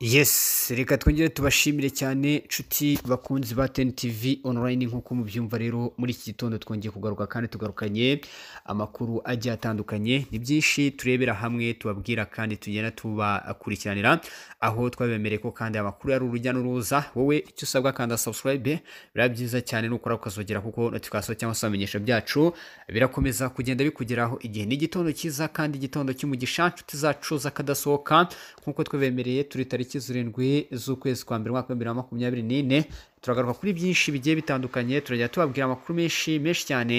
Yes. reka twongere tubashimire cyane inshuti bakunzi ba teni tivi onorayini nk'uko mubyumva rero muri iki gitondo twongeye kugaruka kandi tugarukanye amakuru agiye atandukanye ni byinshi turebera hamwe tubabwira kandi tugenda tubakurikiranira aho twabemereye ko kandi amakuru ari urujya n'uruza wowe icyo usabwa kanda sabusikarayibe biba byiza cyane nukora ukazogera kuko notifikasiyo cyangwa se ibimenyesho byacu birakomeza kugenda bikugeraho igihe ni igitondo cyiza kandi igitondo cy'umugisha inshuti zacu z'akadasohoka nk'uko twabemereye turi tariki zirindwi z'ukwezi kwa mbere umwaka w'ibihumbi bibiri na makumyabiri n'ine turagaruka kuri byinshi bigiye bitandukanye turajya tubabwira amakuru menshi menshi cyane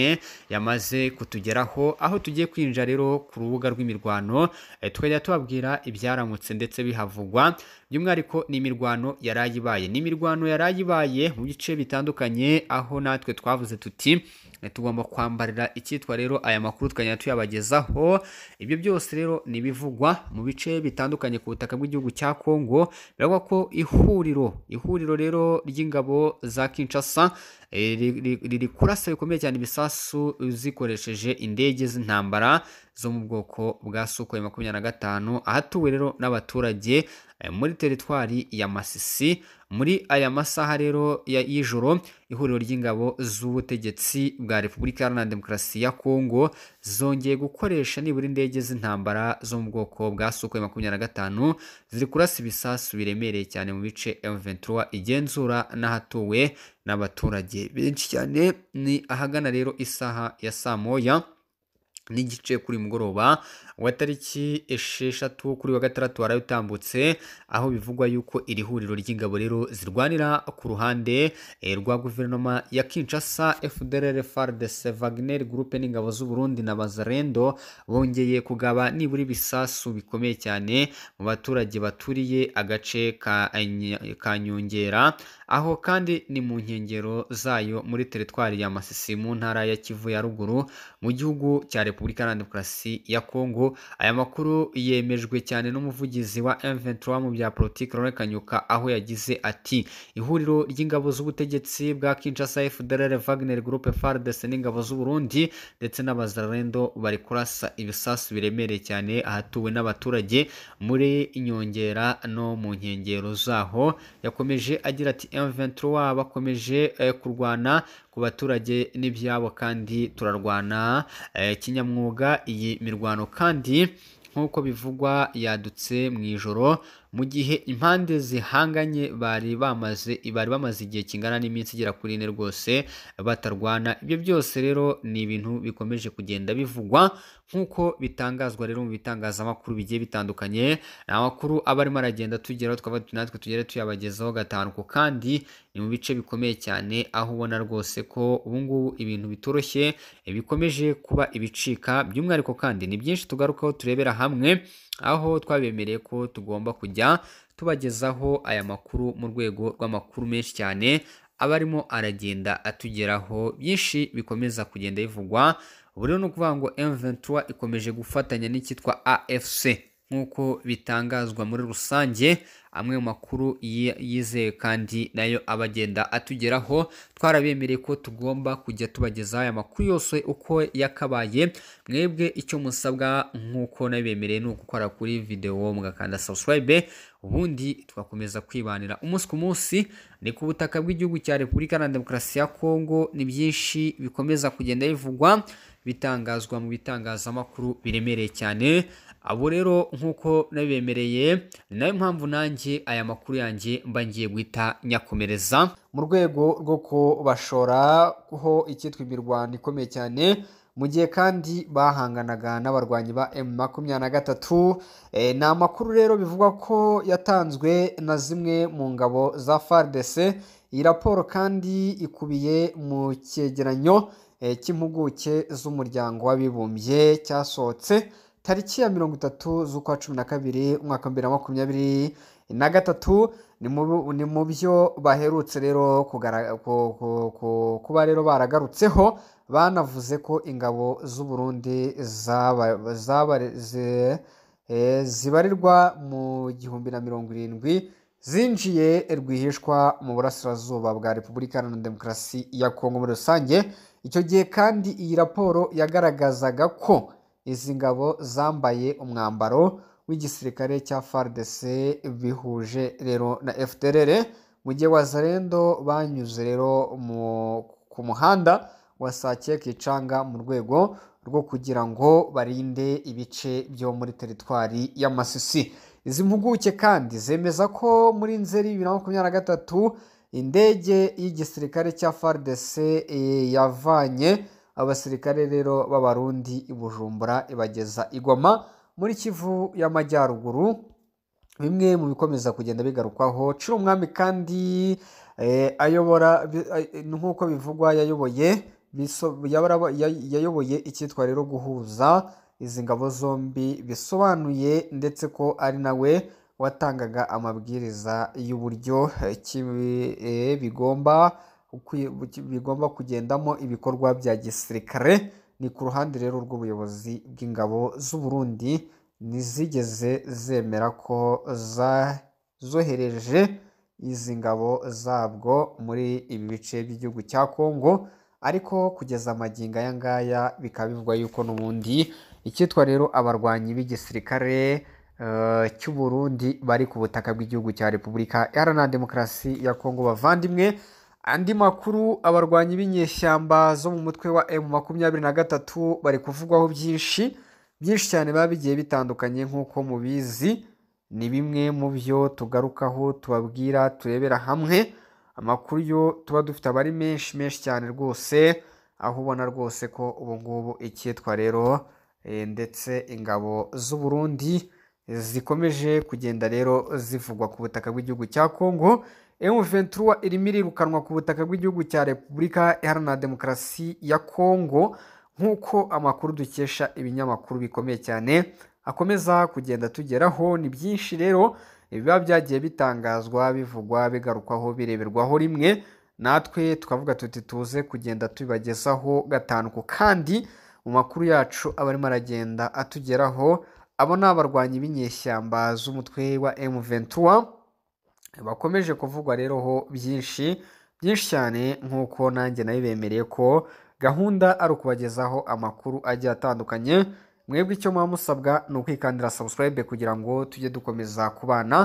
yamaze kutugeraho aho tugiye kwinjira rero ku rubuga rw'imirwano eh, tukajya tubabwira ibyaramutse ndetse bihavugwa by'umwihariko n’imirwano imirwano yaraye ibaye ni imirwano ibaye mu bice bitandukanye aho natwe twavuze tuti tugomba kwambarira icyitwa rero aya makuru tukajya tuyabagezaho ibyo byose rero ni mu bice bitandukanye ku butaka bw'igihugu cya kongo biravugwa ko ihuriro ihuriro rero ry'ingabo za kinshasa riri eh, kurasa bikomeye cyane ibisasu zikoresheje indege z'intambara zo mu bwoko bwa sukoyi makumyabiri na gatanu ahatuwe rero n'abaturage Eh, muri teritwari ya masisi muri aya masaha rero y'ijoro ihuriro ry'ingabo z'ubutegetsi bwa repubulika iharanira demokarasi ya kongo zongeye gukoresha nibura indege z'intambara zo mu bwoko bwa sukhoi makumyabiri na gatanu ziri kurasa ibisasu biremereye cyane mu bice m igenzura n'ahatuwe n'abaturage benshi cyane ni ahagana rero isaha ya saa moya n'igice kuri mugoroba wa tariki esheshatu kuri wa gatandatu waraye aho bivugwa yuko iri huriro ry'ingabo rero zirwanira ku ruhande eh, rwa guverinoma ya Kinshasa FDLR FARDC Wagner Group n'ingabo z'u Burundi na Bazarendo bongeye kugaba nibura ibisasu bikomeye cyane mu baturage baturiye agace ka, ka Nyongera aho kandi ni mu nkengero zayo muri teritwari ya Masisi mu ntara ya Kivu ya ruguru mu gihugu cya Repubulika Iharanira Demokarasi ya Kongo aya makuru yemejwe cyane n'umuvugizi wa M23 mu bya politiki Laurent Kanyuka aho yagize ati ihuriro ry'ingabo z'ubutegetsi bwa Kinshasa FDLR Wagner Group FARDC n'ingabo z'u Burundi ndetse n'abazarendo bari kurasa ibisasu biremereye cyane ahatuwe n'abaturage muri inyongera no mu nkengero zaho yakomeje agira ati M23 bakomeje eh, kurwana ku baturage n'ibyabo kandi turarwana eh, kinyamwuga iyi mirwano kandi nk'uko bivugwa yadutse mu ijoro mu gihe impande zihanganye bari bamaze bari bamaze igihe kingana n'iminsi igera kuri ine rwose batarwana ibyo byose rero ni ibintu bikomeje kugenda bivugwa nk'uko bitangazwa rero mu bitangazamakuru bigiye bitandukanye ni amakuru aba arimo aragenda tugeraho twaba natwe tugere tuyabagezaho gatanu kandi ni mu bice bikomeye cyane aho ubona rwose ko ubu ibintu bitoroshye bikomeje kuba ibicika by'umwihariko kandi ni byinshi tugarukaho turebera hamwe aho twabemereye ko tugomba kujya kuzajya tubagezaho aya makuru mu rwego rw'amakuru menshi cyane aba arimo aragenda atugeraho byinshi bikomeza kugenda bivugwa ubu rero ni ukuvuga ngo m ikomeje gufatanya n'icyitwa AFC nk'uko bitangazwa muri rusange amwe mu makuru yizewe kandi nayo abagenda atugeraho twarabemereye ko tugomba kujya tubagezaho aya makuru yose uko yakabaye mwebwe icyo musabwa nk'uko nabibemereye ni ugukora kuri videwo mugakanda subscribe ubundi tugakomeza kwibanira umunsi ku munsi ni ku butaka bw'igihugu cya repubulika na demokarasi ya kongo ni byinshi bikomeza kugenda bivugwa bitangazwa mu bitangazamakuru biremereye cyane abo rero nk'uko nabibemereye ni nayo mpamvu nanjye aya makuru yanjye mba ngiye guhita nyakomereza mu rwego rwo kubashoraho icyitwa imirwano ikomeye cyane mu gihe kandi bahanganaga n'abarwanyi ba emu makumyabiri na gatatu eh, ni amakuru rero bivugwa ko yatanzwe na zimwe mu ngabo za faridese iyi raporo kandi ikubiye mu cyegeranyo eh, cy'impuguke z'umuryango w'abibumbye cyasohotse tariki ya mirongo itatu z'ukwa cumi na kabiri umwaka bibiri na makumyabiri na gatatu ni mu byo baherutse rero kuba rero baragarutseho banavuze ko ingabo z'u Burundi e, zibarirwa mu gihumbi na mirongo irindwi zinjiye rwihishwa mu burasirazuba bwa repubulika iharanira demokarasi ya kongo muri rusange icyo gihe kandi iyi raporo yagaragazaga ko Izi ngabo zambaye umwambaro w'igisirikare cya FARDC bihuje rero na FDLR, mu gihe wazalendo banyuze rero ku muhanda wa Sake Kicanga mu rwego rwo kugira ngo barinde ibice byo muri teritwari y'Amasisi. Izi mpuguke kandi zemeza ko muri Nzeri bibiri na makumyabiri na gatatu indege y'igisirikare cya FARDC yavanye abasirikare rero b'abarundi i bujumbura ibageza igoma muri kivu y'amajyaruguru bimwe mu bikomeza kugenda bigarukwaho cira umwami kandi eh, ayobora eh, nk'uko bivugwa yayoboye yayoboye icyitwa rero guhuza izi ngabo zombi bisobanuye ndetse ko ari nawe watangaga amabwiriza y'uburyo eh, bigomba bigomba kugendamo ibikorwa bya gisirikare ni ku ruhande rero rw'ubuyobozi bw'ingabo z'u Burundi ntizigeze zemera ko zohereje izi ngabo zabwo muri ibi bice by'igihugu cya Kongo ariko kugeza amagingo aya ngaya bikaba bivugwa yuko n'ubundi icyitwa rero abarwanyi b'igisirikare eh, cy'u Burundi bari ku butaka bw'igihugu cya Repubulika Iharanira Demokarasi ya Kongo bavandimwe Andi makuru abarwanyi b'inyeshyamba zo mu mutwe wa emu makumyabiri na gatatu bari kuvugwaho byinshi byinshi cyane biba bigiye bitandukanye nk'uko mubizi ni bimwe mu byo tugarukaho tubabwira turebera hamwe amakuru yo tuba dufite abari menshi menshi cyane rwose aho ubona rwose ko ubu ngubu icyitwa rero eh, ndetse ingabo z'u Burundi zikomeje kugenda rero zivugwa ku butaka bw'igihugu cya Kongo M23 irimo irirukanwa ku butaka bw'igihugu cya Repubulika Iharanira Demokarasi ya Kongo nk'uko amakuru dukesha ibinyamakuru bikomeye cyane akomeza kugenda tugeraho ni byinshi rero biba byagiye bitangazwa bivugwa bigarukwaho bireberwaho rimwe natwe tukavuga tuti tuze kugenda tubibagezaho gatanu ku kandi mu makuru yacu aba arimo aragenda atugeraho abo ni abarwanyi b'inyeshyamba z'umutwe wa M23 bakomeje kuvugwa rero ho byinshi byinshi cyane nk'uko nanjye nayo bemereye ko gahunda ari ukubagezaho amakuru agiye atandukanye mwebwe icyo muba musabwa ni ukwikandira subscribe kugira ngo tujye dukomeza kubana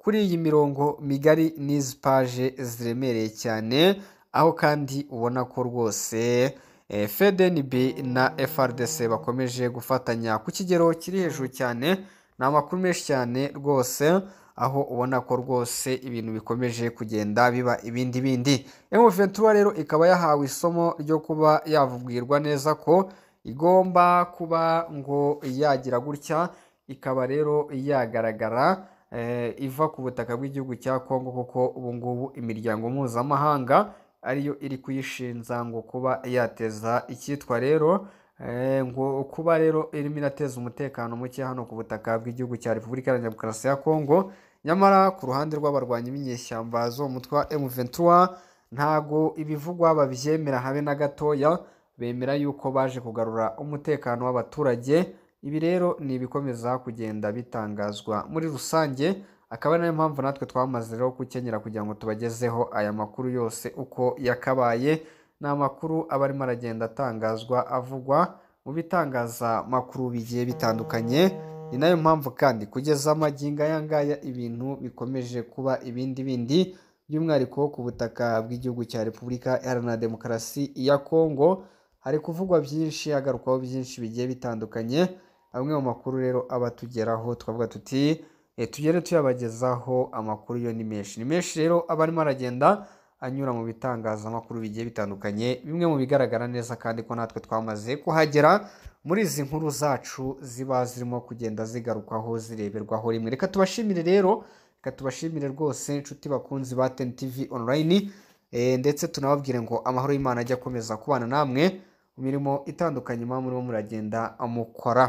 kuri iyi mirongo migari n'izi paje ziremereye cyane aho kandi ubona ko rwose eh, FDNB na FRDC bakomeje gufatanya ku kigero kiri hejuru cyane ni amakuru menshi cyane rwose aho ubona ko rwose ibintu bikomeje kugenda biba ibindi bindi emu ventura rero ikaba yahawe isomo ryo kuba yavugwirwa neza ko igomba kuba ngo yagira gutya ikaba rero yagaragara eh, iva ku butaka bw'igihugu cya Congo kuko ubungubu imiryango mpuzamahanga ariyo iri kuyishinza ngo kuba yateza icyitwa rero Eh, ngo kuba rero irimo irateza umutekano muke hano ku butaka bw'igihugu cya repubulika iharanira demokarasi ya kongo nyamara ku ruhande rw'abarwanyi b'inyeshyamba zo mutwe wa m ntago ibivugwa babyemera habe na gatoya bemera yuko baje kugarura umutekano w'abaturage ibi rero ni ibikomeza kugenda bitangazwa muri rusange akaba nayo mpamvu natwe twamaze rero gukenyera kugira ngo tubagezeho aya makuru yose uko yakabaye ni amakuru aba arimo aragenda atangazwa avugwa mu bitangazamakuru bigiye bitandukanye ni nayo mpamvu kandi kugeza amagingo aya ngaya ibintu bikomeje kuba ibindi bindi by'umwihariko ku butaka bw'igihugu cya repubulika iharanira demokarasi ya kongo hari kuvugwa byinshi hagarukwaho byinshi bigiye bitandukanye amwe mu makuru rero aba atugeraho twavuga tuti eh, tugere tuyabagezaho amakuru yo ni menshi ni menshi rero aba arimo aragenda anyura mu bitangazamakuru bigiye bitandukanye bimwe mu bigaragara neza kandi ko natwe twamaze kuhagera muri izi nkuru zacu ziba zirimo kugenda zigarukaho zireberwaho rimwe reka tubashimire rero reka tubashimire rwose inshuti bakunzi ba teni tivi onurayini eh, ndetse tunababwire ngo amahoro y'imana ajya akomeza kubana namwe mu mirimo itandukanye muba murimo muragenda amukora.